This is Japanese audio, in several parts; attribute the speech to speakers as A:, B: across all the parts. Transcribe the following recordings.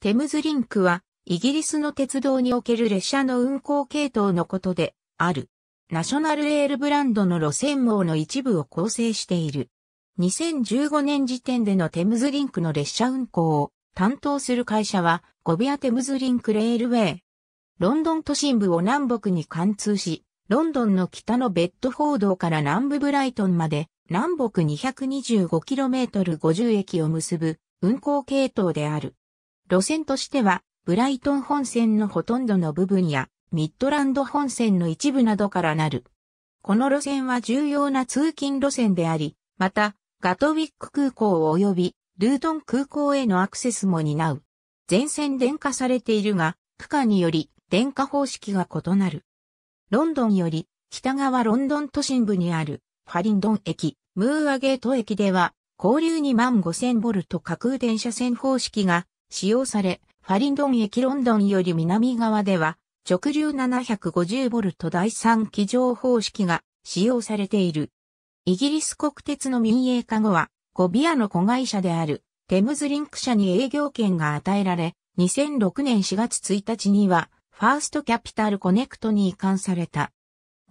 A: テムズリンクは、イギリスの鉄道における列車の運行系統のことで、ある。ナショナルレールブランドの路線網の一部を構成している。2015年時点でのテムズリンクの列車運行を担当する会社は、ゴビアテムズリンクレールウェイ。ロンドン都心部を南北に貫通し、ロンドンの北のベッドフォードから南部ブライトンまで、南北 225km50 駅を結ぶ運行系統である。路線としては、ブライトン本線のほとんどの部分や、ミッドランド本線の一部などからなる。この路線は重要な通勤路線であり、また、ガトウィック空港及びルートン空港へのアクセスも担う。全線電化されているが、区間により電化方式が異なる。ロンドンより北側ロンドン都心部にあるファリンドン駅、ムーアゲート駅では、交流2万5000ボルト架空電車線方式が使用され、ファリンドン駅ロンドンより南側では、直流 750V 第3機乗方式が使用されている。イギリス国鉄の民営化後は、ゴビアの子会社であるテムズリンク社に営業権が与えられ、2006年4月1日には、ファーストキャピタルコネクトに移管された。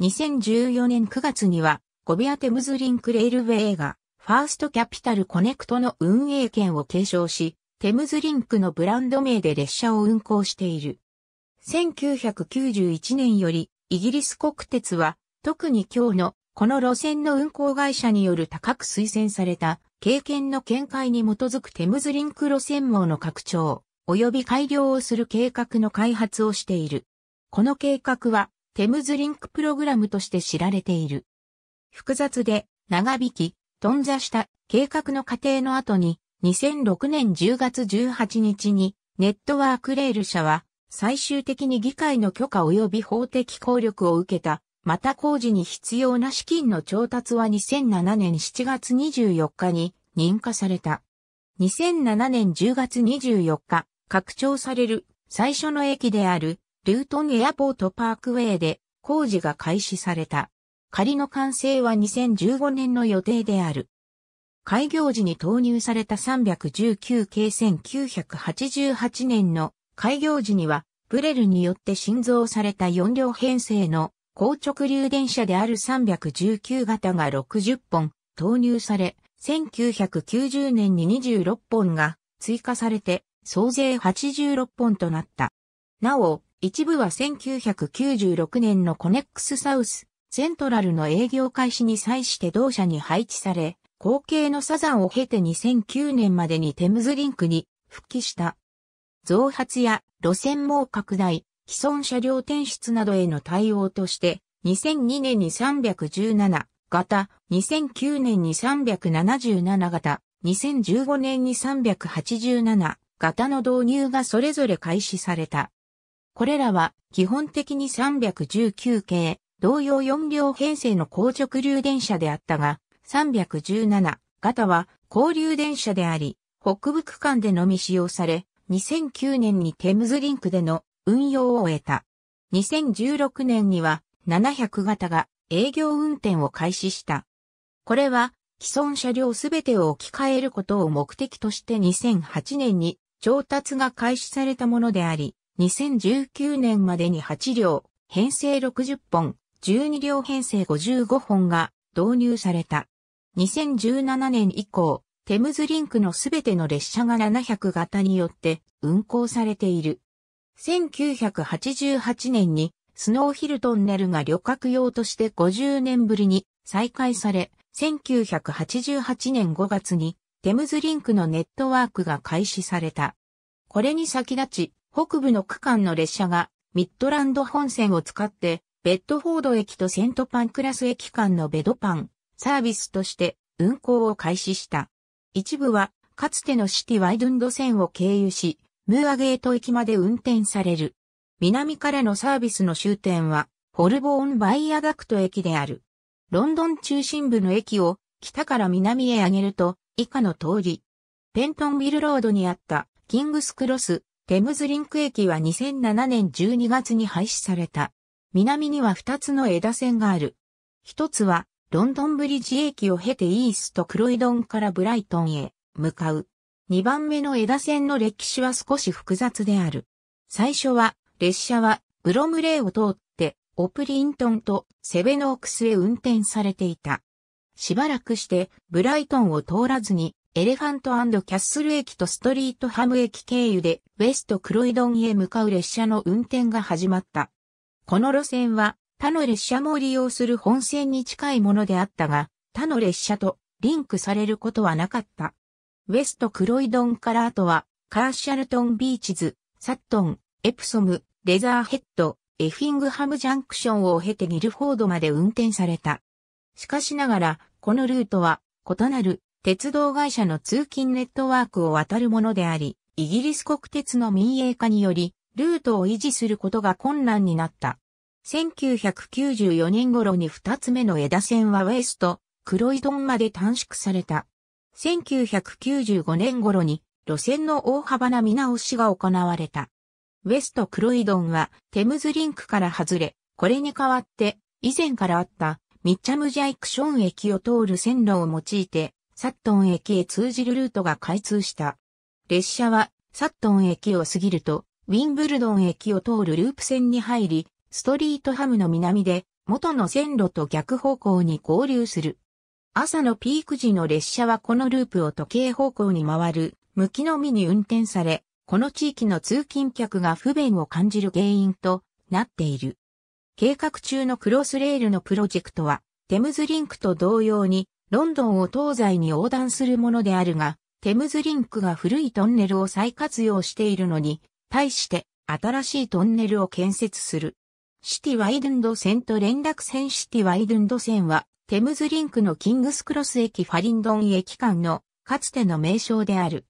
A: 2014年9月には、ゴビアテムズリンクレールウェイが、ファーストキャピタルコネクトの運営権を継承し、テムズリンクのブランド名で列車を運行している。1991年よりイギリス国鉄は特に今日のこの路線の運行会社による高く推薦された経験の見解に基づくテムズリンク路線網の拡張及び改良をする計画の開発をしている。この計画はテムズリンクプログラムとして知られている。複雑で長引き、頓挫した計画の過程の後に2006年10月18日にネットワークレール社は最終的に議会の許可及び法的効力を受けた。また工事に必要な資金の調達は2007年7月24日に認可された。2007年10月24日、拡張される最初の駅であるルートンエアポートパークウェイで工事が開始された。仮の完成は2015年の予定である。開業時に投入された319系1988年の開業時には、ブレルによって新造された4両編成の高直流電車である319型が60本投入され、1990年に26本が追加されて総勢86本となった。なお、一部は1996年のコネックスサウス、セントラルの営業開始に際して同社に配置され、後継のサザンを経て2009年までにテムズリンクに復帰した。増発や路線網拡大、既存車両転出などへの対応として、2002年に317型、2009年に377型、2015年に387型の導入がそれぞれ開始された。これらは基本的に319系、同様4両編成の硬直流電車であったが、317型は交流電車であり、北部区間でのみ使用され、2009年にテムズリンクでの運用を終えた。2016年には700型が営業運転を開始した。これは既存車両すべてを置き換えることを目的として2008年に調達が開始されたものであり、2019年までに8両、編成60本、12両編成55本が導入された。2017年以降、テムズリンクのすべての列車が700型によって運行されている。1988年にスノーヒルトンネルが旅客用として50年ぶりに再開され、1988年5月にテムズリンクのネットワークが開始された。これに先立ち、北部の区間の列車がミッドランド本線を使って、ベッドフォード駅とセントパンクラス駅間のベドパン、サービスとして運行を開始した。一部は、かつてのシティワイドンド線を経由し、ムーアゲート駅まで運転される。南からのサービスの終点は、ホルボーンバイアダクト駅である。ロンドン中心部の駅を北から南へ上げると、以下の通り。ペントンビルロードにあったキングスクロス、テムズリンク駅は2007年12月に廃止された。南には2つの枝線がある。一つはロンドンブリッジ駅を経てイーストクロイドンからブライトンへ向かう。2番目の枝線の歴史は少し複雑である。最初は、列車はブロムレーを通って、オプリントンとセベノークスへ運転されていた。しばらくして、ブライトンを通らずに、エレファントキャッスル駅とストリートハム駅経由で、ウェストクロイドンへ向かう列車の運転が始まった。この路線は、他の列車も利用する本線に近いものであったが、他の列車とリンクされることはなかった。ウェストクロイドンから後は、カーシャルトンビーチズ、サットン、エプソム、レザーヘッド、エフィングハムジャンクションを経てギルフォードまで運転された。しかしながら、このルートは異なる鉄道会社の通勤ネットワークを渡るものであり、イギリス国鉄の民営化により、ルートを維持することが困難になった。1994年頃に2つ目の枝線はウェスト、クロイドンまで短縮された。1995年頃に路線の大幅な見直しが行われた。ウェストクロイドンはテムズリンクから外れ、これに代わって以前からあったミッチャムジャイクション駅を通る線路を用いてサットン駅へ通じるルートが開通した。列車はサットン駅を過ぎるとウィンブルドン駅を通るループ線に入り、ストリートハムの南で、元の線路と逆方向に合流する。朝のピーク時の列車はこのループを時計方向に回る、向きのみに運転され、この地域の通勤客が不便を感じる原因となっている。計画中のクロスレールのプロジェクトは、テムズリンクと同様に、ロンドンを東西に横断するものであるが、テムズリンクが古いトンネルを再活用しているのに、対して新しいトンネルを建設する。シティワイドンド線と連絡線シティワイドンド線は、テムズリンクのキングスクロス駅ファリンドン駅間のかつての名称である。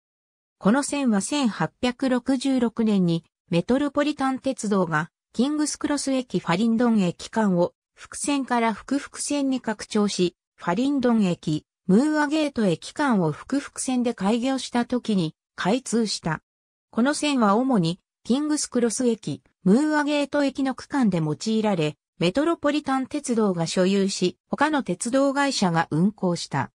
A: この線は1866年にメトロポリタン鉄道がキングスクロス駅ファリンドン駅間を複線から複々線に拡張し、ファリンドン駅、ムーアゲート駅間を複々線で開業した時に開通した。この線は主にキングスクロス駅、ムーアゲート駅の区間で用いられ、メトロポリタン鉄道が所有し、他の鉄道会社が運行した。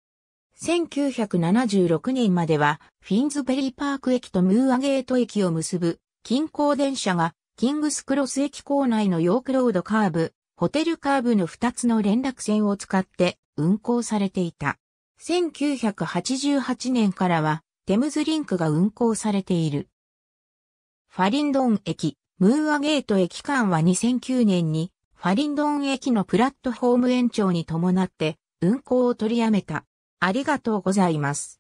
A: 1976年までは、フィンズベリーパーク駅とムーアゲート駅を結ぶ、近郊電車が、キングスクロス駅構内のヨークロードカーブ、ホテルカーブの2つの連絡線を使って運行されていた。1988年からは、テムズリンクが運行されている。ファリンドン駅、ムーアゲート駅間は2009年にファリンドン駅のプラットフォーム延長に伴って運行を取りやめた。ありがとうございます。